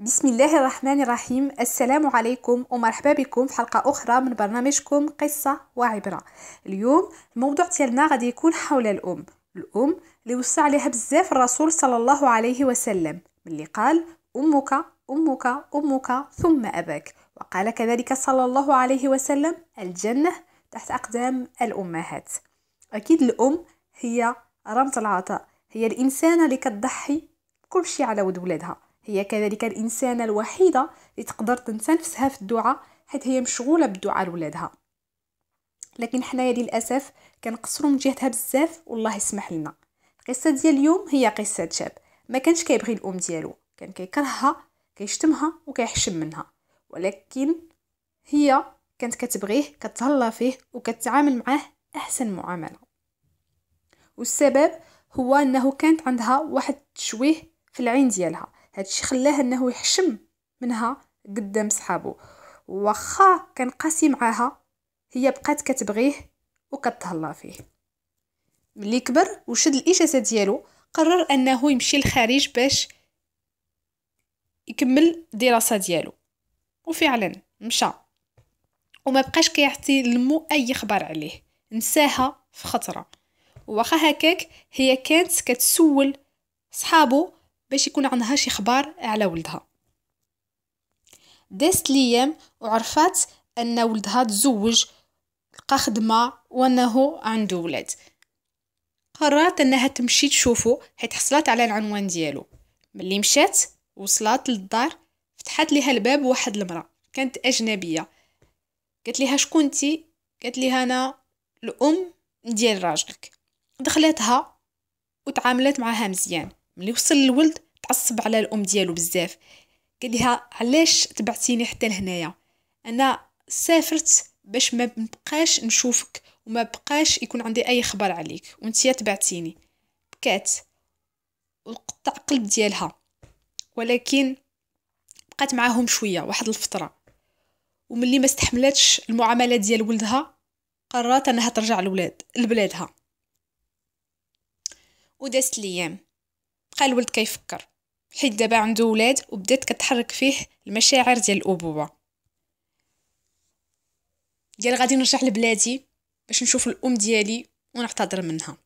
بسم الله الرحمن الرحيم السلام عليكم ومرحبا بكم في حلقة أخرى من برنامجكم قصة وعبرة اليوم الموضوع ديالنا غادي يكون حول الأم الأم اللي وصى عليها بزاف الرسول صلى الله عليه وسلم اللي قال أمك أمك أمك ثم أباك وقال كذلك صلى الله عليه وسلم الجنة تحت أقدام الأمهات أكيد الأم هي رمز العطاء هي الإنسانة اللي كتضحي كل شيء على ود ولادها هي كذلك الإنسانة الوحيدة اللي تقدر تنسى نفسها في الدعاء حيث هي مشغولة بالدعاء لولادها لكن حنايا للأسف كنقصروا من جهتها بزاف والله يسمح لنا القصة ديال اليوم هي قصة شاب ما كانش كيبغي الأم ديالو كان كيكرهها كيشتمها وكيحشم منها ولكن هي كانت كتبغيه كتهلا فيه وكتعامل معاه أحسن معاملة والسبب هو أنه كانت عندها واحد التشويه في العين ديالها هادشي خلاه انه يحشم منها قدام صحابو واخا كان قاسي معاها هي بقات كتبغيه وكتهلا فيه ملي كبر وشد الاجازه ديالو قرر انه يمشي للخارج باش يكمل الدراسه ديالو وفعلا مشى وما بقاش كيعطي لمو اي خبر عليه نساها في خطره واخا هكاك هي كانت كتسول صحابو باش يكون عندها شي خبار على ولدها دازت ليام وعرفات ان ولدها تزوج لقى خدمه وانه عنده ولاد قررت انها تمشي تشوفو حيت حصلت على العنوان ديالو ملي مشات وصلت للدار فتحت ليها الباب واحد المراه كانت اجنبيه قالت ليها شكونتي قالت ليها انا الام ديال راجلك دخلتها وتعاملت معها مزيان ملي وصل الولد تعصب على الام ديالو بزاف قال لها علاش تبعتيني حتى لهنايا انا سافرت باش ما بقاش نشوفك وما بقاش يكون عندي اي خبر عليك وانتي تبعتيني بكات وقطع قلب ديالها ولكن بقات معاهم شويه واحد الفتره وملي ما استحملتش المعامله ديال ولدها قررت انها ترجع لولاد لبلادها ودازت الايام بقى الولد كيفكر حيت دابا عنده ولاد وبدات كتحرك فيه المشاعر ديال الابوه قال غادي نرجع لبلادي باش نشوف الام ديالي ونعتذر منها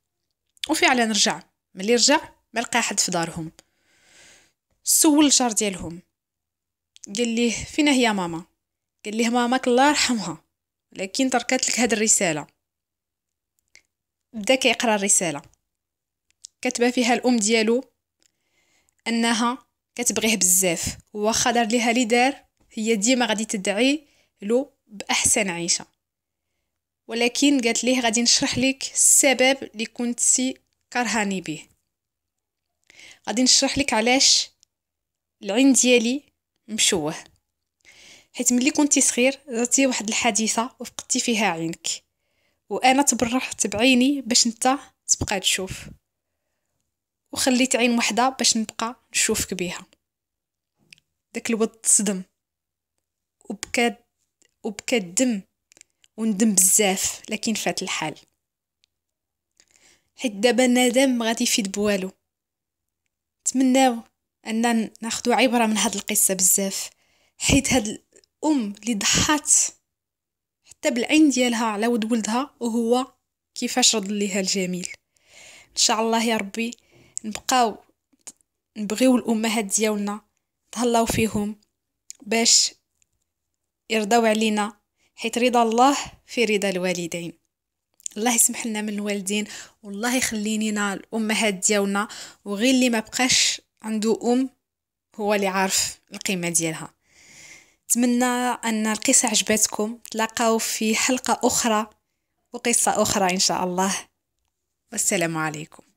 وفعلا رجع ملي رجع ما لقى حد في دارهم سول الجار ديالهم قال ليه فينا هي ماما قال ليه ماماك الله يرحمها لكن تركت لك هاد الرساله بدا كيقرا الرساله كتبه فيها الام ديالو انها كتبغيه بزاف واخا دار ليها اللي دار هي ديما غادي تدعي له باحسن عيشه ولكن قالت ليه غادي نشرح لك السبب اللي كنتي كرهاني به غادي نشرح لك علاش العين ديالي مشوه حيت ملي كنتي صغير درتي واحد الحادثه وفقدتي فيها عينك وانا تبرحت بعيني باش نتا تبقى تشوف وخليت عين وحده باش نبقى نشوفك بيها داك الواد تصدم وبكى وبكى الدم وندم بزاف لكن فات الحال حيت دابا الندم غادي يفيد بوالو تمناو اننا ناخذ عبره من هاد القصه بزاف حيت هاد الام اللي ضحات حتى بالعين ديالها على ود ولدها وهو كيفاش رد ليها الجميل ان شاء الله يا ربي نبقاو نبغيو الامهات ديالنا نتهلاو فيهم باش يرضاو علينا حيت رضا الله في رضا الوالدين الله يسمح لنا من الوالدين والله يخلينينا الامهات ديالنا وغير اللي ما بقاش عنده ام هو اللي عارف القيمه ديالها نتمنى ان القصه عجبتكم تلاقاو في حلقه اخرى وقصه اخرى ان شاء الله والسلام عليكم